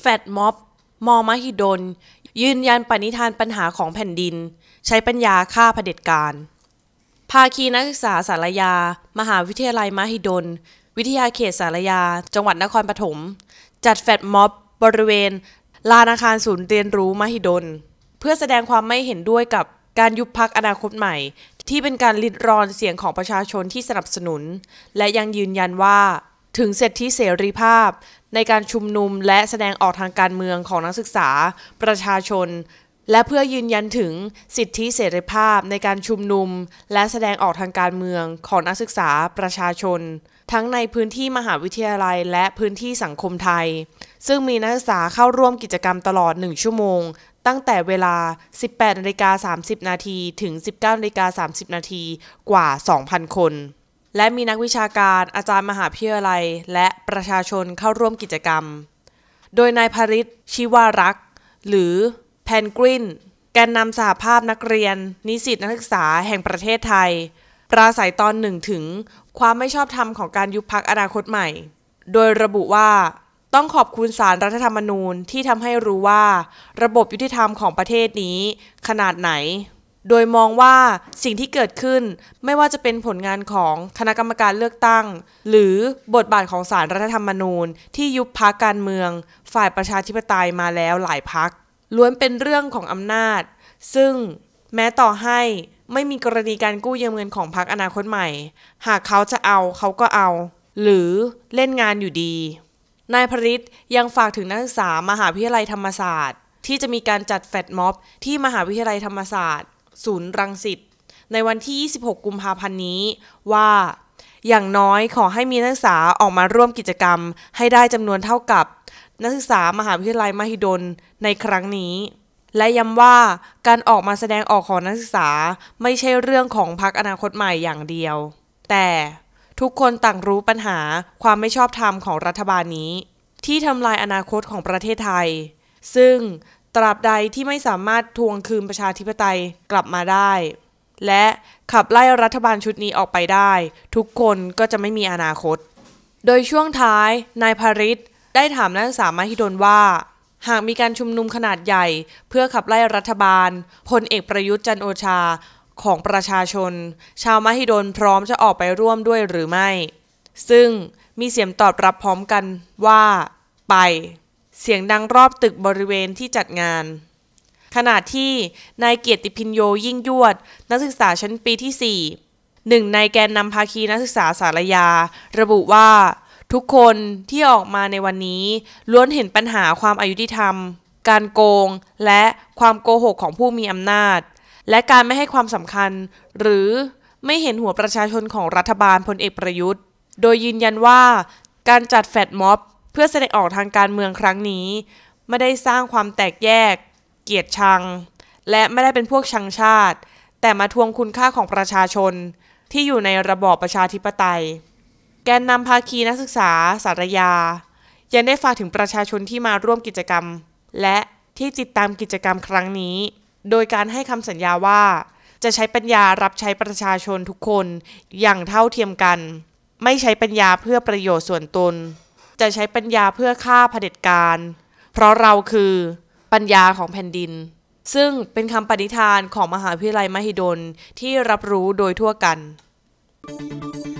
แฟดม็อบมอมหิดล ยืนยันปณิธานปัญหาของแผ่นดิน ใช้ปัญญาฆ่าเผด็จการภาคีนักศึกษาสารยา มหาวิทยาลัยมหิดล วิทยาเขตสารยา จังหวัดนครปฐมจัดแฟดม็อบ บริเวณลานอาคารศูนย์ เรียนรู้มหิดล เพื่อแสดงความไม่เห็นด้วยกับการยุบพักอนาคตใหม่ ที่เป็นการลิดรอนเสียงของประชาชนที่สนับสนุน และยังยืนยันว่าถึงเสร็จที่เสรีภาพในการชุมนุมและแสดงออกทางการเมืองของนักศึกษาประชาชน และเพื่อยืนยันถึงสิทธิเสรีภาพในการชุมนุมและแสดงออกทางการเมืองของนักศึกษาประชาชน ทั้งในพื้นที่มหาวิทยาลัยและพื้นที่สังคมไทย ซึ่งมีนักศึกษาเข้าร่วมกิจกรรมตลอด 1 ชั่วโมงตั้งแต่เวลา 18นาิกา30นาทีถึง 19นาิกา30นาทีกว่า 2,000 คนและมีนักวิชาการอาจารย์มหาพิทยาลัย และประชาชนเข้าร่วมกิจกรรม โดยนายพริษชิวารักษ์หรือแพนกรินแกนนำสหภาพนักเรียน นิสิตนักศึกษาแห่งประเทศไทย ปราศัยตอนหนึ่งถึงความไม่ชอบธรรมของการยุบพักอนาคตใหม่ โดยระบุว่าต้องขอบคุณสารรัฐธรรมนูญที่ทำให้รู้ว่า ระบบยุติธรรมของประเทศนี้ขนาดไหนโดยมองว่าสิ่งที่เกิดขึ้นไม่ว่าจะเป็นผลงานของคณะกรรมการเลือกตั้ง หรือบทบาทของสารรัฐธรรมนูญที่ยุบพักการเมือง ฝ่ายประชาธิปไตยมาแล้วหลายพักล้วนเป็นเรื่องของอำนาจ ซึ่งแม้ต่อให้ไม่มีกรณีการกู้ยืมเงินของพักอนาคตใหม่ หากเขาจะเอาเขาก็เอา หรือเล่นงานอยู่ดี นายพริตยังฝากถึงนักศึกษามหาวิทยาลัยธรรมศาสตร์ ที่จะมีการจัดแฟดม็อบ ที่มหาวิทยาลัยธรรมศาสตร์ศูนย์รังสิตในวันที่ 26 กุมภาพันธ์นี้ว่า อย่างน้อยขอให้มีนักศึกษาออกมาร่วมกิจกรรม ให้ได้จำนวนเท่ากับ นักศึกษามหาวิทยาลัย มหิดล ในครั้งนี้ และย้ำว่าการออกมาแสดงออกของนักศึกษาไม่ใช่เรื่องของพักอนาคตใหม่อย่างเดียว แต่ทุกคนต่างรู้ปัญหาความไม่ชอบธรรมของรัฐบาลนี้ ที่ทำลายอนาคตของประเทศไทย ซึ่งตราบใดที่ไม่สามารถทวงคืนประชาธิปไตยกลับมาได้ และขับไล่รัฐบาลชุดนี้ออกไปได้ ทุกคนก็จะไม่มีอนาคต โดยช่วงท้ายนายพาริสได้ถามนักศึกษามาฮิดนว่า หากมีการชุมนุมขนาดใหญ่ เพื่อขับไล่รัฐบาลพลเอกประยุทธ์จันโอชาของประชาชน ชาวมหิดลพร้อมจะออกไปร่วมด้วยหรือไม่ ซึ่งมีเสียงตอบรับพร้อมกันว่า ไปเสียงดังรอบตึกบริเวณที่จัดงาน ขณะที่นายเกียรติพินโยยิ่งยวดนักศึกษาชั้นปีที่4หนึ่งในแกนนำภาคีนักศึกษาสารยา ระบุว่า ทุกคนที่ออกมาในวันนี้ล้วนเห็นปัญหาความอายุติธรรม การโกงและความโกหกของผู้มีอำนาจ และการไม่ให้ความสำคัญ หรือไม่เห็นหัวประชาชนของรัฐบาลพลเอกประยุทธ์ โดยยืนยันว่าการจัดแฟดม็อบพื่อแสดงออกทางการเมืองครั้งนี้ ไม่ได้สร้างความแตกแยก เกียดชัง และไม่ได้เป็นพวกชังชาติ แต่มาทวงคุณค่าของประชาชน ที่อยู่ในระบอบประชาธิปไตย แกนนำภาคีนักศึกษาสารยา ยังได้ฝากถึงประชาชนที่มาร่วมกิจกรรม และที่ติดตามกิจกรรมครั้งนี้ โดยการให้คำสัญญาว่า จะใช้ปัญญารับใช้ประชาชนทุกคนอย่างเท่าเทียมกัน ไม่ใช้ปัญญาเพื่อประโยชน์ส่วนตนจะใช้ปัญญาเพื่อฆ่าเผด็จการ เพราะเราคือปัญญาของแผ่นดิน ซึ่งเป็นคำปฏิธานของมหาวิทยาลัยมหิดล ที่รับรู้โดยทั่วกัน thank you